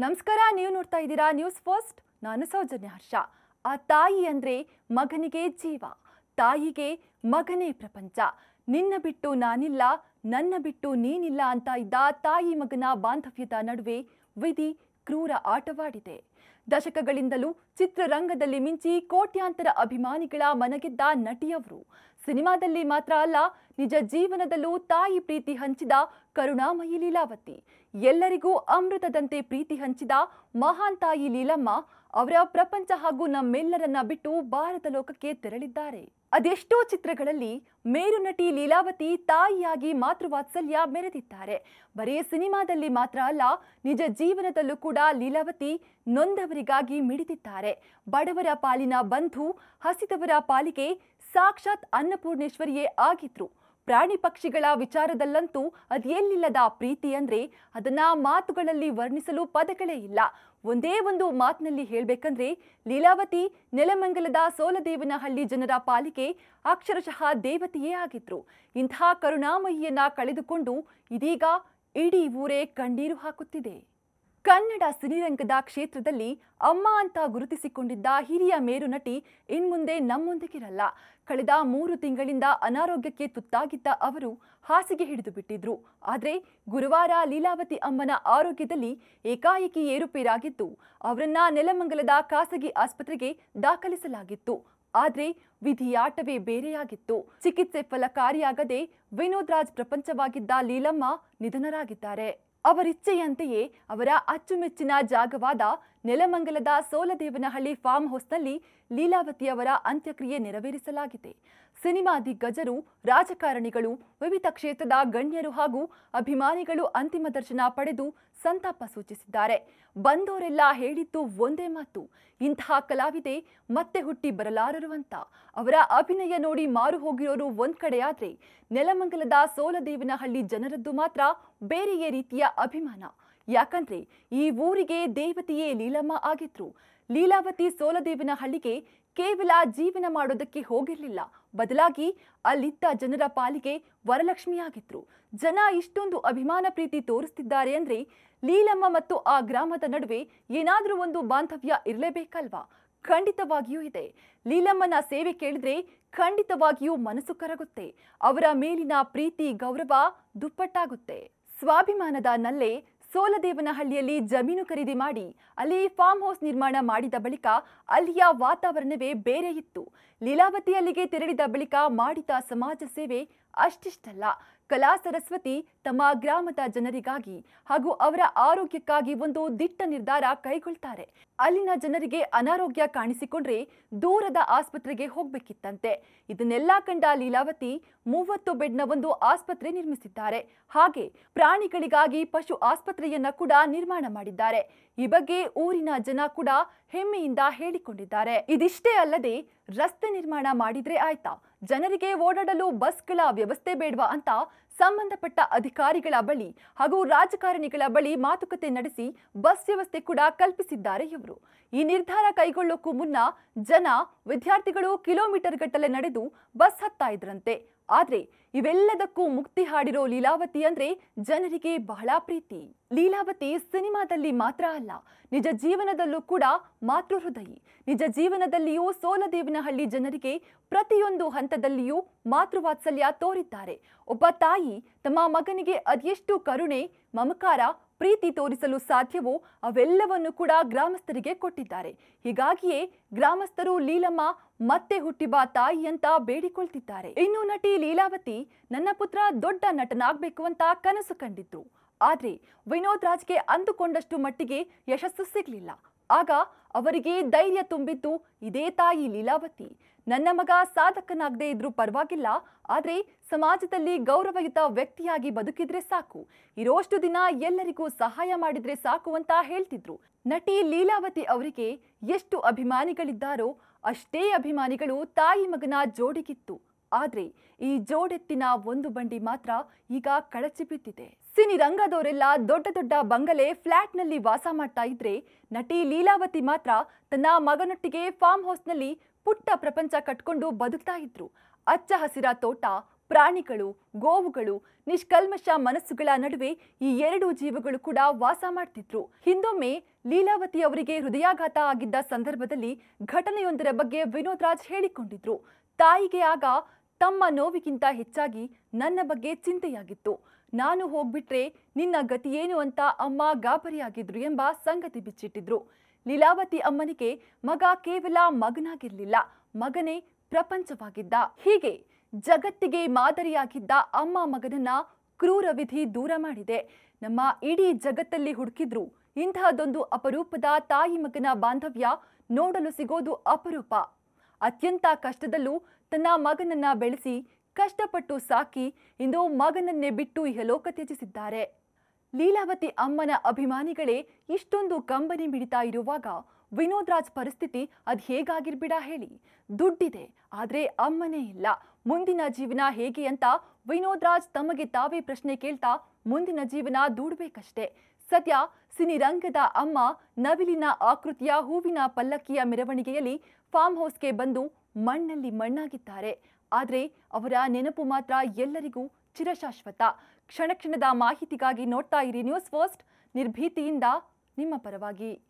ನಮಸ್ಕಾರ ನೀವು ನೋಡ್ತಾ ಇದ್ದೀರಾ ನ್ಯೂಸ್ ಫಸ್ಟ್ ನಾನು ಸೌಜನ್ಯ ಹರ್ಷ ಆ ತಾಯಿ ಅಂದರೆ ಮಗನಿಗೆ ಜೀವ ತಾಯಿಗೆ ಮಗನೇ ಪ್ರಪಂಚ ನಿನ್ನ ಬಿಟ್ಟು ನಾನಿಲ್ಲ ನನ್ನ ಬಿಟ್ಟು ನೀನಿಲ್ಲ ಅಂತ ಇದ್ದ ತಾಯಿ ಮಗನ ಬಾಂಧವ್ಯದ ನಡುವೆ ವಿಧಿ ಕ್ರೂರ ಆಟವಾಡಿದೆ ದಶಕಗಳಿಂದಲೂ ಚಿತ್ರರಂಗದಲ್ಲಿ ಮಿಂಚಿ ಕೋಟ್ಯಾಂತರ ಅಭಿಮಾನಿಗಳ ಮನಗೆದ್ದ ನಟಿಯವರು ಸಿನಿಮಾದಲ್ಲಿ ಮಾತ್ರ ಅಲ್ಲ ನಿಜ ಜೀವನದಲ್ಲೂ ತಾಯಿ ಪ್ರೀತಿ ಹಂಚಿದ ಕರುಣಾಮಯಿ ಲೀಲಾವತಿ ಎಲ್ಲರಿಗೂ ಅಮೃತದಂತೆ ಪ್ರೀತಿ ಹಂಚಿದ ಮಹಾನ್ ತಾಯಿ ಲೀಲಮ್ಮ ಅವರ ಪ್ರಪಂಚ ಹಾಗೂ ನಮ್ಮೆಲ್ಲರನ್ನ ಬಿಟ್ಟು ಭಾರತ ಲೋಕಕ್ಕೆ ತೆರಳಿದ್ದಾರೆ ಅದೆಷ್ಟೋ ಚಿತ್ರಗಳಲ್ಲಿ ಮೇರು ನಟಿ ಲೀಲಾವತಿ ತಾಯಿಯಾಗಿ ಮಾತೃವಾತ್ಸಲ್ಯ ಮೆರೆದಿದ್ದಾರೆ ಬರೀ ಸಿನಿಮಾದಲ್ಲಿ ಮಾತ್ರ ಅಲ್ಲ ನಿಜ ಜೀವನದಲ್ಲೂ ಕೂಡ ಲೀಲಾವತಿ ನೊಂದವರಿಗಾಗಿ ಮಿಡಿದಿದ್ದಾರೆ ಬಡವರ ಪಾಲಿನ ಬಂಧು ಹಸಿದವರ ಪಾಲಿಗೆ ಸಾಕ್ಷಾತ್ ಅನ್ನಪೂರ್ಣೇಶ್ವರಿಯೇ ಆಗಿದ್ರು ಪ್ರಾಣಿ ಪಕ್ಷಿಗಳ ವಿಚಾರದಲ್ಲಂತೂ ಅದೆಲ್ಲಿಲ್ಲದ ಪ್ರೀತಿ ಅಂದ್ರೆ ಅದನ್ನ ಮಾತುಗಳಲ್ಲಿ ವರ್ಣಿಸಲು ಪದಗಳೇ ಇಲ್ಲ ಒಂದೇ ಒಂದು ಮಾತಿನಲ್ಲಿ ಹೇಳಬೇಕಂದ್ರೆ ಲೀಲಾವತಿ ನೆಲಮಂಗಲದ ಸೋಲದೇವನಹಳ್ಳಿ ಜನರ ಪಾಲಿಗೆ ಅಕ್ಷರಶಃ ದೇವತೆಯೇ ಆಗಿದ್ರು ಇಂಥ ಕರುಣಾಮಯಿಯನ್ನ ಕಳೆದುಕೊಂಡು ಇದೀಗ ಇಡೀ ಊರೇ ಕಣ್ಣೀರು ಹಾಕುತ್ತಿದೆ ಕನ್ನಡ ಸಿನಿರಂಗದ ಕ್ಷೇತ್ರದಲ್ಲಿ ಅಮ್ಮ ಅಂತ ಗುರುತಿಸಿಕೊಂಡಿದ್ದ ಹಿರಿಯ ಮೇರು ನಟಿ ಇನ್ಮುಂದೆ ನಮ್ಮೊಂದಿಗಿರಲ್ಲ ಕಳೆದ ಮೂರು ತಿಂಗಳಿಂದ ಅನಾರೋಗ್ಯಕ್ಕೆ ತುತ್ತಾಗಿದ್ದ ಅವರು ಹಾಸಿಗೆ ಹಿಡಿದು ಬಿಟ್ಟಿದ್ರು ಆದರೆ ಗುರುವಾರ ಲೀಲಾವತಿ ಅಮ್ಮನ ಆರೋಗ್ಯದಲ್ಲಿ ಏಕಾಏಕಿ ಏರುಪೇರಾಗಿದ್ದು ಅವರನ್ನ ನೆಲಮಂಗಲದ ಖಾಸಗಿ ಆಸ್ಪತ್ರೆಗೆ ದಾಖಲಿಸಲಾಗಿತ್ತು ಆದರೆ ವಿಧಿಯಾಟವೇ ಬೇರೆಯಾಗಿತ್ತು ಚಿಕಿತ್ಸೆ ಫಲಕಾರಿಯಾಗದೆ ವಿನೋದ್ ಪ್ರಪಂಚವಾಗಿದ್ದ ಲೀಲಮ್ಮ ನಿಧನರಾಗಿದ್ದಾರೆ ಅವರಿಚ್ಛೆಯಂತೆಯೇ ಅವರ ಅಚ್ಚುಮೆಚ್ಚಿನ ಜಾಗವಾದ ನೆಲಮಂಗಲದ ಸೋಲದೇವನಹಳ್ಳಿ ಫಾರ್ಮ್ ಹೌಸ್ನಲ್ಲಿ ಲೀಲಾವತಿಯವರ ಅಂತ್ಯಕ್ರಿಯೆ ನೆರವೇರಿಸಲಾಗಿದೆ ಸಿನಿಮಾ ದಿಗ್ಗಜರು ರಾಜಕಾರಣಿಗಳು ವಿವಿಧ ಕ್ಷೇತ್ರದ ಗಣ್ಯರು ಹಾಗೂ ಅಭಿಮಾನಿಗಳು ಅಂತಿಮ ದರ್ಶನ ಪಡೆದು ಸಂತಾಪ ಸೂಚಿಸಿದ್ದಾರೆ ಬಂದೋರೆಲ್ಲ ಹೇಳಿದ್ದು ಒಂದೇ ಮಾತು ಇಂತಹ ಕಲಾವಿದೆ ಮತ್ತೆ ಹುಟ್ಟಿ ಬರಲಾರರು ಅಂತ ಅವರ ಅಭಿನಯ ನೋಡಿ ಮಾರು ಹೋಗಿರೋರು ಒಂದ್ ಕಡೆಯಾದ್ರೆ ನೆಲಮಂಗಲದ ಸೋಲದೇವನಹಳ್ಳಿ ಜನರದ್ದು ಮಾತ್ರ ಬೇರೆಯೇ ರೀತಿಯ ಅಭಿಮಾನ ಯಾಕಂದ್ರೆ ಈ ಊರಿಗೆ ದೇವತೆಯೇ ಲೀಲಮ್ಮ ಆಗಿದ್ರು ಲೀಲಾವತಿ ಸೋಲದೇವನಹಳ್ಳಿಗೆ ಕೇವಲ ಜೀವನ ಮಾಡೋದಕ್ಕೆ ಹೋಗಿರಲಿಲ್ಲ ಬದಲಾಗಿ ಅಲ್ಲಿದ್ದ ಜನರ ಪಾಲಿಗೆ ವರಲಕ್ಷ್ಮಿಯಾಗಿದ್ರು ಜನ ಇಷ್ಟೊಂದು ಅಭಿಮಾನ ಪ್ರೀತಿ ತೋರಿಸ್ತಿದ್ದಾರೆ ಅಂದ್ರೆ ಲೀಲಮ್ಮ ಮತ್ತು ಆ ಗ್ರಾಮದ ನಡುವೆ ಏನಾದರೂ ಒಂದು ಬಾಂಧವ್ಯ ಇರಲೇಬೇಕಲ್ವಾ ಖಂಡಿತವಾಗಿಯೂ ಇದೆ ಲೀಲಮ್ಮನ ಸೇವೆ ಕೇಳಿದ್ರೆ ಖಂಡಿತವಾಗಿಯೂ ಮನಸ್ಸು ಕರಗುತ್ತೆ ಅವರ ಮೇಲಿನ ಪ್ರೀತಿ ಗೌರವ ದುಪ್ಪಟ್ಟಾಗುತ್ತೆ ಸ್ವಾಭಿಮಾನದ ನಲ್ಲೇ ಸೋಲದೇವನಹಳ್ಳಿಯಲ್ಲಿ ಜಮೀನು ಖರೀದಿ ಮಾಡಿ ಅಲ್ಲಿ ಫಾರ್ಮ್ ಹೌಸ್ ನಿರ್ಮಾಣ ಮಾಡಿದ ಬಳಿಕ ಅಲ್ಲಿಯ ವಾತಾವರಣವೇ ಬೇರೆ ಇತ್ತು ಲೀಲಾವತಿ ಅಲ್ಲಿಗೆ ತೆರಳಿದ ಬಳಿಕ ಮಾಡಿದ ಸಮಾಜ ಸೇವೆ ಅಷ್ಟಿಷ್ಟಲ್ಲ ಕಲಾ ಸರಸ್ವತಿ ತಮ್ಮ ಗ್ರಾಮದ ಜನರಿಗಾಗಿ ಹಾಗೂ ಅವರ ಆರೋಗ್ಯಕ್ಕಾಗಿ ಒಂದು ದಿಟ್ಟ ನಿರ್ಧಾರ ಕೈಗೊಳ್ತಾರೆ ಅಲ್ಲಿನ ಜನರಿಗೆ ಅನಾರೋಗ್ಯ ಕಾಣಿಸಿಕೊಂಡ್ರೆ ದೂರದ ಆಸ್ಪತ್ರೆಗೆ ಹೋಗ್ಬೇಕಿತ್ತಂತೆ ಇದನ್ನೆಲ್ಲ ಕಂಡ ಲೀಲಾವತಿ ಮೂವತ್ತು ಬೆಡ್ನ ಒಂದು ಆಸ್ಪತ್ರೆ ನಿರ್ಮಿಸಿದ್ದಾರೆ ಹಾಗೆ ಪ್ರಾಣಿಗಳಿಗಾಗಿ ಪಶು ಆಸ್ಪತ್ರೆಯನ್ನ ಕೂಡ ನಿರ್ಮಾಣ ಮಾಡಿದ್ದಾರೆ ಈ ಬಗ್ಗೆ ಊರಿನ ಜನ ಕೂಡ ಹೆಮ್ಮೆಯಿಂದ ಹೇಳಿಕೊಂಡಿದ್ದಾರೆ ಇದಿಷ್ಟೇ ಅಲ್ಲದೆ ರಸ್ತೆ ನಿರ್ಮಾಣ ಮಾಡಿದ್ರೆ ಆಯ್ತಾ ಜನರಿಗೆ ಓಡಾಡಲು ಬಸ್ಗಳ ವ್ಯವಸ್ಥೆ ಬೇಡವಾ ಅಂತ ಸಂಬಂಧಪಟ್ಟ ಅಧಿಕಾರಿಗಳ ಬಳಿ ಹಾಗೂ ರಾಜಕಾರಣಿಗಳ ಬಳಿ ಮಾತುಕತೆ ನಡೆಸಿ ಬಸ್ ವ್ಯವಸ್ಥೆ ಕೂಡ ಕಲ್ಪಿಸಿದ್ದಾರೆ ಇವರು ಈ ನಿರ್ಧಾರ ಕೈಗೊಳ್ಳೋಕ್ಕೂ ಮುನ್ನ ಜನ ವಿದ್ಯಾರ್ಥಿಗಳು ಕಿಲೋಮೀಟರ್ ಗಟ್ಟಲೆ ನಡೆದು ಬಸ್ ಹತ್ತಾ ಇದ್ರಂತೆ ಆದರೆ ಇವೆಲ್ಲದಕ್ಕೂ ಮುಕ್ತಿ ಹಾಡಿರೋ ಲೀಲಾವತಿ ಅಂದ್ರೆ ಜನರಿಗೆ ಬಹಳ ಪ್ರೀತಿ ಲೀಲಾವತಿ ಸಿನಿಮಾದಲ್ಲಿ ಮಾತ್ರ ಅಲ್ಲ ನಿಜ ಜೀವನದಲ್ಲೂ ಕೂಡ ಮಾತೃ ಹೃದಯಿ ನಿಜ ಜೀವನದಲ್ಲಿಯೂ ಸೋಲದೇವನಹಳ್ಳಿ ಜನರಿಗೆ ಪ್ರತಿಯೊಂದು ಹಂತದಲ್ಲಿಯೂ ಮಾತೃವಾತ್ಸಲ್ಯ ತೋರಿದ್ದಾರೆ ಒಬ್ಬ ತಾಯಿ ತಮ್ಮ ಮಗನಿಗೆ ಅದೆಷ್ಟು ಕರುಣೆ ಮಮಕಾರ ಪ್ರೀತಿ ತೋರಿಸಲು ಸಾಧ್ಯವೋ ಅವೆಲ್ಲವನ್ನೂ ಕೂಡ ಗ್ರಾಮಸ್ಥರಿಗೆ ಕೊಟ್ಟಿದ್ದಾರೆ ಹೀಗಾಗಿಯೇ ಗ್ರಾಮಸ್ಥರು ಲೀಲಮ್ಮ ಮತ್ತೆ ಹುಟ್ಟಿಬ ತಾಯಿ ಅಂತ ಬೇಡಿಕೊಳ್ತಿದ್ದಾರೆ ಇನ್ನು ನಟಿ ಲೀಲಾವತಿ ನನ್ನ ಪುತ್ರ ದೊಡ್ಡ ನಟನಾಗಬೇಕು ಅಂತ ಕನಸು ಕಂಡಿದ್ರು ಆದರೆ ವಿನೋದ್ ರಾಜ್ಗೆ ಅಂದುಕೊಂಡಷ್ಟು ಮಟ್ಟಿಗೆ ಯಶಸ್ಸು ಸಿಗಲಿಲ್ಲ ಆಗ ಅವರಿಗೆ ಧೈರ್ಯ ತುಂಬಿದ್ದು ಇದೇ ತಾಯಿ ಲೀಲಾವತಿ ನನ್ನ ಮಗ ಸಾಧಕನಾಗದೇ ಇದ್ರೂ ಪರವಾಗಿಲ್ಲ ಆದರೆ ಸಮಾಜದಲ್ಲಿ ಗೌರವಯುತ ವ್ಯಕ್ತಿಯಾಗಿ ಬದುಕಿದ್ರೆ ಸಾಕು ಇರೋಷ್ಟು ದಿನ ಎಲ್ಲರಿಗೂ ಸಹಾಯ ಮಾಡಿದ್ರೆ ಸಾಕು ಅಂತ ಹೇಳ್ತಿದ್ರು ನಟಿ ಲೀಲಾವತಿ ಅವರಿಗೆ ಎಷ್ಟು ಅಭಿಮಾನಿಗಳಿದ್ದಾರೋ ಅಷ್ಟೇ ಅಭಿಮಾನಿಗಳು ತಾಯಿ ಮಗನ ಜೋಡಿಗಿತ್ತು ಆದರೆ ಈ ಜೋಡೆತ್ತಿನ ಒಂದು ಬಂಡಿ ಮಾತ್ರ ಈಗ ಕಳಚಿ ಬಿದ್ದಿದೆ ಸಿನಿ ರಂಗದವರೆಲ್ಲ ದೊಡ್ಡ ದೊಡ್ಡ ಬಂಗಲೆ ಫ್ಲಾಟ್ನಲ್ಲಿ ವಾಸ ಮಾಡ್ತಾ ಇದ್ರೆ ನಟಿ ಲೀಲಾವತಿ ಮಾತ್ರ ತನ್ನ ಮಗನೊಟ್ಟಿಗೆ ಫಾರ್ಮ್ ಹೌಸ್ನಲ್ಲಿ ಪುಟ್ಟ ಪ್ರಪಂಚ ಕಟ್ಕೊಂಡು ಬದುಕ್ತಾ ಇದ್ರು ಅಚ್ಚ ಹಸಿರ ತೋಟ ಪ್ರಾಣಿಗಳು ಗೋವುಗಳು ನಿಷ್ಕಲ್ಮಶ ಮನಸ್ಸುಗಳ ನಡುವೆ ಈ ಎರಡು ಜೀವಗಳು ಕೂಡ ವಾಸ ಮಾಡ್ತಿದ್ರು ಹಿಂದೊಮ್ಮೆ ಲೀಲಾವತಿ ಅವರಿಗೆ ಹೃದಯಾಘಾತ ಆಗಿದ್ದ ಸಂದರ್ಭದಲ್ಲಿ ಘಟನೆಯೊಂದರ ಬಗ್ಗೆ ವಿನೋದ್ ರಾಜ್ ಹೇಳಿಕೊಂಡಿದ್ರು ತಾಯಿಗೆ ಆಗ ತಮ್ಮ ನೋವಿಗಿಂತ ಹೆಚ್ಚಾಗಿ ನನ್ನ ಬಗ್ಗೆ ಚಿಂತೆಯಾಗಿತ್ತು ನಾನು ಹೋಗ್ಬಿಟ್ರೆ ನಿನ್ನ ಗತಿಯೇನು ಅಂತ ಅಮ್ಮ ಗಾಬರಿಯಾಗಿದ್ರು ಎಂಬ ಸಂಗತಿ ಬಿಚ್ಚಿಟ್ಟಿದ್ರು ಲೀಲಾವತಿ ಅಮ್ಮನಿಗೆ ಮಗ ಕೇವಲ ಮಗನಾಗಿರ್ಲಿಲ್ಲ ಮಗನೇ ಪ್ರಪಂಚವಾಗಿದ್ದ ಹೀಗೆ ಜಗತ್ತಿಗೆ ಮಾದರಿಯಾಗಿದ್ದ ಅಮ್ಮ ಮಗನನ್ನ ಕ್ರೂರ ವಿಧಿ ದೂರ ಮಾಡಿದೆ ನಮ್ಮ ಇಡೀ ಜಗತ್ತಲ್ಲಿ ಹುಡುಕಿದ್ರು ಇಂತಹದೊಂದು ಅಪರೂಪದ ತಾಯಿ ಮಗನ ಬಾಂಧವ್ಯ ನೋಡಲು ಸಿಗೋದು ಅಪರೂಪ ಅತ್ಯಂತ ಕಷ್ಟದಲ್ಲೂ ತನ್ನ ಮಗನನ್ನ ಬೆಳೆಸಿ ಕಷ್ಟಪಟ್ಟು ಸಾಕಿ ಇಂದು ಮಗನನ್ನೇ ಬಿಟ್ಟು ಇಹಲೋಕ ತ್ಯಜಿಸಿದ್ದಾರೆ ಲೀಲಾವತಿ ಅಮ್ಮನ ಅಭಿಮಾನಿಗಳೇ ಇಷ್ಟೊಂದು ಕಂಬನಿ ಮಿಡಿತಾ ಇರುವಾಗ ವಿನೋದ್ ರಾಜ್ ಪರಿಸ್ಥಿತಿ ಅದ್ ಹೇಗಾಗಿರ್ಬಿಡ ಹೇಳಿ ದುಡ್ಡಿದೆ ಆದ್ರೆ ಅಮ್ಮನೇ ಇಲ್ಲ ಮುಂದಿನ ಜೀವನ ಹೇಗೆ ಅಂತ ವಿನೋದ್ ರಾಜ್ ತಮಗೆ ತಾವೇ ಪ್ರಶ್ನೆ ಕೇಳ್ತಾ ಮುಂದಿನ ಜೀವನ ದೂಡಬೇಕಷ್ಟೇ ಸದ್ಯ ಸಿನಿರಂಗದ ಅಮ್ಮ ನವಿಲಿನ ಆಕೃತಿಯ ಹೂವಿನ ಪಲ್ಲಕ್ಕಿಯ ಮೆರವಣಿಗೆಯಲ್ಲಿ ಫಾರ್ಮ್ ಹೌಸ್ಗೆ ಬಂದು ಮಣ್ಣಲ್ಲಿ ಮಣ್ಣಾಗಿದ್ದಾರೆ ಆದರೆ ಅವರ ನೆನಪು ಮಾತ್ರ ಎಲ್ಲರಿಗೂ ಚಿರಶಾಶ್ವತ ಕ್ಷಣ ಕ್ಷಣದ ಮಾಹಿತಿಗಾಗಿ ನೋಡ್ತಾ ಇರಿ ನ್ಯೂಸ್ ಫಸ್ಟ್ ನಿರ್ಭೀತಿಯಿಂದ ನಿಮ್ಮ ಪರವಾಗಿ